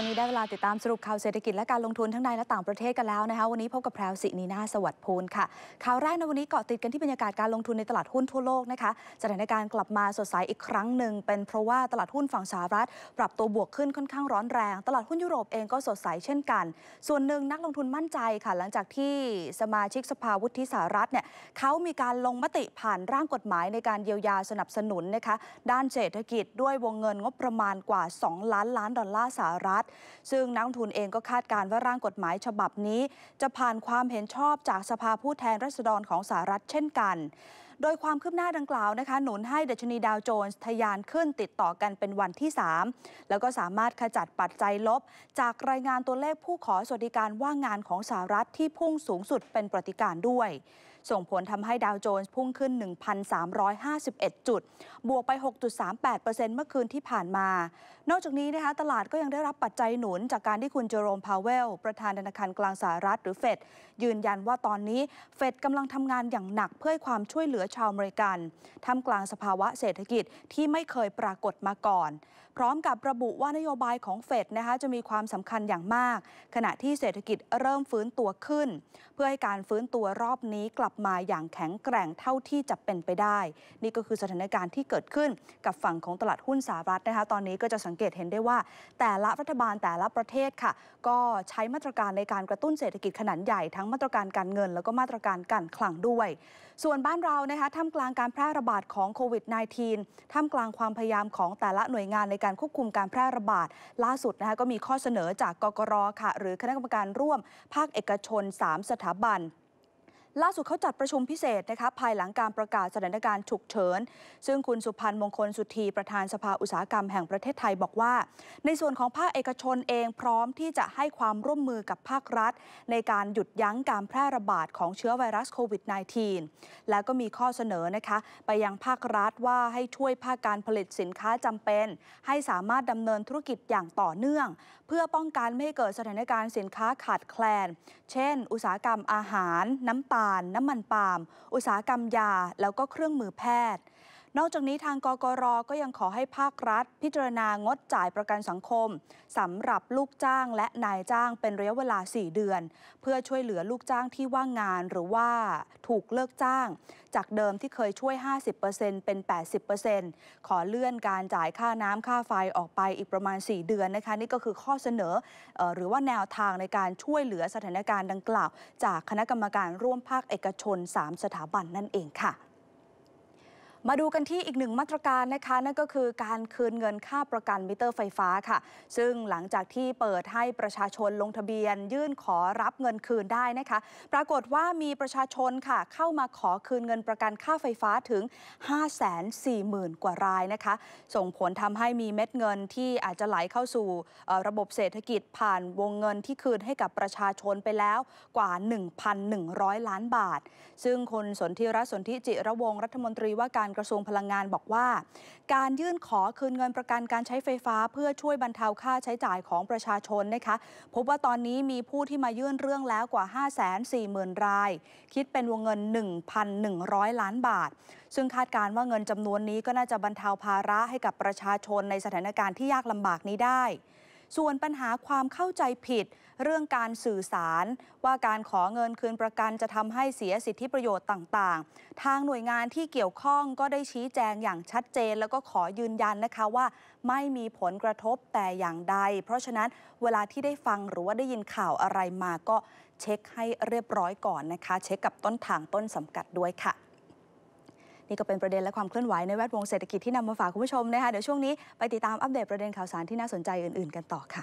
วงนี้ได้เวลาติดตามสรุปข่าวเศรษฐกิจและการลงทุนทั้งในและต่างประเทศกันแล้วนะคะวันนี้พบกับแพรวสินีนาสวัสดิ์พูลค่ะข่าวแรกในวันนี้เกาะติดกันที่บรรยากาศการลงทุนในตลาดหุ้นทั่วโลกนะคะสถานการณ์กลับมาสดใสอีกครั้งหนึ่งเป็นเพราะว่าตลาดหุ้นฝั่งสหรัฐ ปรับตัวบวกขึ้นค่อนข้างร้อนแรง ตลาดหุ้นยุโรปเองก็สดใสเช่นกัน ส่วนหนึ่งนักลงทุนมั่นใจค่ะ หลังจากที่สมาชิกสภาวุฒิสหรัฐเนี่ยเขามีการลงมติผ่านร่างกฎหมายในการเยียวยาสนับสนุนนะคะด้านเศรษฐกิจด้วยวงเงินงบประมาณกว่า 2 ล้านล้านดอลลาร์สหรัฐซึ่งนักทุนเองก็คาดการว่าร่างกฎหมายฉบับนี้จะผ่านความเห็นชอบจากสภาผู้แทนราษฎรของสหรัฐเช่นกันโดยความคืบหน้าดังกล่าวนะคะ หนุนให้ดัชนีดาวโจนส์ทะยานขึ้นติดต่อกันเป็นวันที่ 3 แล้วก็สามารถขจัดปัจจัยลบ จากรายงานตัวเลขผู้ขอสวัสดิการว่างงานของสหรัฐที่พุ่งสูงสุดเป็นปฏิการด้วย ส่งผลทำให้ดาวโจนส์พุ่งขึ้น 1,351 จุดบวกไป 6.38%เมื่อคืนที่ผ่านมา นอกจากนี้นะคะตลาดก็ยังได้รับปัจจัยหนุนจากการที่คุณเจอโรมพาวเวลประธานธนาคารกลางสหรัฐหรือเฟดยืนยันว่าตอนนี้เฟดกำลังทำงานอย่างหนักเพื่อให้ความช่วยเหลือชาวอเมริกันทำกลางสภาวะเศรษฐกิจที่ไม่เคยปรากฏมาก่อน พร้อมกับระบุว่านโยบายของเฟดนะคะจะมีความสำคัญอย่างมาก ขณะที่เศรษฐกิจเริ่มฟื้นตัวขึ้น เพื่อให้การฟื้นตัวรอบนี้กลับมาอย่างแข็งแกร่งเท่าที่จะเป็นไปได้ นี่ก็คือสถานการณ์ที่เกิดขึ้นกับฝั่งของตลาดหุ้นสหรัฐนะคะตอนนี้ก็จะสังเกตเห็นได้ว่า แต่ละรัฐบาลแต่ละประเทศค่ะ ก็ใช้มาตรการในการกระตุ้นเศรษฐกิจขนาดใหญ่ทั้งมาตรการการเงิน แล้วก็มาตรการการคลังด้วย ส่วนบ้านเรานะคะคะท่ามกลางการแพร่ระบาดของโควิด -19 ท่ามกลางความพยายามของแต่ละหน่วยงานในการควบคุมการแพร่ระบาด ล่าสุดนะคะก็มีข้อเสนอจากกกรค่ะ หรือคณะกรรมการร่วมภาคเอกชน 3 สถาบันล่าสุดเขาจัดประชุมพิเศษนะคะภายหลังการประกาศสถานการณ์ฉุกเฉินซึ่งคุณสุพันธ์มงคลสุธีประธานสภาอุตสาหกรรมแห่งประเทศไทยบอกว่า ในส่วนของภาคเอกชนเองพร้อมที่จะให้ความร่วมมือกับภาครัฐในการหยุดยั้งการแพร่ระบาดของเชื้อไวรัสโควิด -19 แล้วก็มีข้อเสนอนะคะไปยังภาครัฐว่าให้ช่วยภาคการผลิตสินค้าจำเป็น ให้สามารถดำเนินธุรกิจอย่างต่อเนื่อง เพื่อป้องกันไม่ให้เกิดสถานการณ์สินค้าขาดแคลน เช่น อุตสาหกรรมอาหารน้ำตาาลน้ำมันปาล์ม อุตสาหกรรมยา แล้วก็เครื่องมือแพทย์นอกจากนี้ทางกกรก็ยังขอให้ภาครัฐ พิจารณางดจ่ายประกันสังคมสำหรับลูกจ้างและนายจ้างเป็นระยะเวลา 4 เดือน เพื่อช่วยเหลือลูกจ้างที่ว่างงานหรือว่าถูกเลิกจ้าง จากเดิมที่เคยช่วย50%เป็น 80%ขอเลื่อนการจ่ายค่าน้ำค่าไฟออกไปอีกประมาณ 4 เดือนนะคะนี่ก็คือข้อเสนอหรือว่าแนวทางในการช่วยเหลือสถานการณ์ดังกล่าว จากคณะกรรมการร่วมภาคเอกชน 3 สถาบันนั่นเองค่ะมาดูกันที่อีกหนึ่งมาตรการนะคะนั่นก็คือการคืนเงินค่าประกันมิเตอร์ไฟฟ้าค่ะ ซึ่งหลังจากที่เปิดให้ประชาชนลงทะเบียนยื่นขอรับเงินคืนได้นะคะ ปรากฏว่ามีประชาชนค่ะเข้ามาขอคืนเงินประกันค่าไฟฟ้าถึง 540,000 กว่ารายนะคะ ส่งผลทำให้มีเม็ดเงินที่อาจจะไหลเข้าสู่ระบบเศรษฐกิจผ่านวงเงินที่คืนให้กับประชาชนไปแล้วกว่า 1,100 ล้านบาท ซึ่งคนสนธิรัตน์สนธิจิระวงรัฐมนตรีว่าการการกระทรวงพลังงานบอกว่า การยื่นขอคืนเงินประกันการใช้ไฟฟ้า เพื่อช่วยบรรเทาค่าใช้จ่ายของประชาชนนะคะพบว่าตอนนี้มีผู้ที่มายื่นเรื่องแล้วกว่า 540,000 ราย คิดเป็นวงเงิน 1,100 ล้านบาท ซึ่งคาดการว่าเงินจำนวนนี้ก็น่าจะบรรเทาภาระให้กับประชาชนในสถานการณ์ที่ยากลำบากนี้ได้ส่วนปัญหาความเข้าใจผิด เรื่องการสื่อสารว่าการขอเงินคืนประกันจะทำให้เสียสิทธิประโยชน์ต่าง ๆ ทางหน่วยงานที่เกี่ยวข้องก็ได้ชี้แจงอย่างชัดเจน แล้วก็ขอยืนยันนะคะว่าไม่มีผลกระทบแต่อย่างใด เพราะฉะนั้นเวลาที่ได้ฟังหรือว่าได้ยินข่าวอะไรมาก็เช็คให้เรียบร้อยก่อนนะคะ เช็คกับต้นทางต้นสังกัดด้วยค่ะนี่ก็เป็นประเด็นและความเคลื่อนไหวในแวดวงเศรษฐกิจที่นำมาฝากคุณผู้ชมนะคะ เดี๋ยวช่วงนี้ไปติดตามอัปเดตประเด็นข่าวสารที่น่าสนใจอื่น ๆ กันต่อค่ะ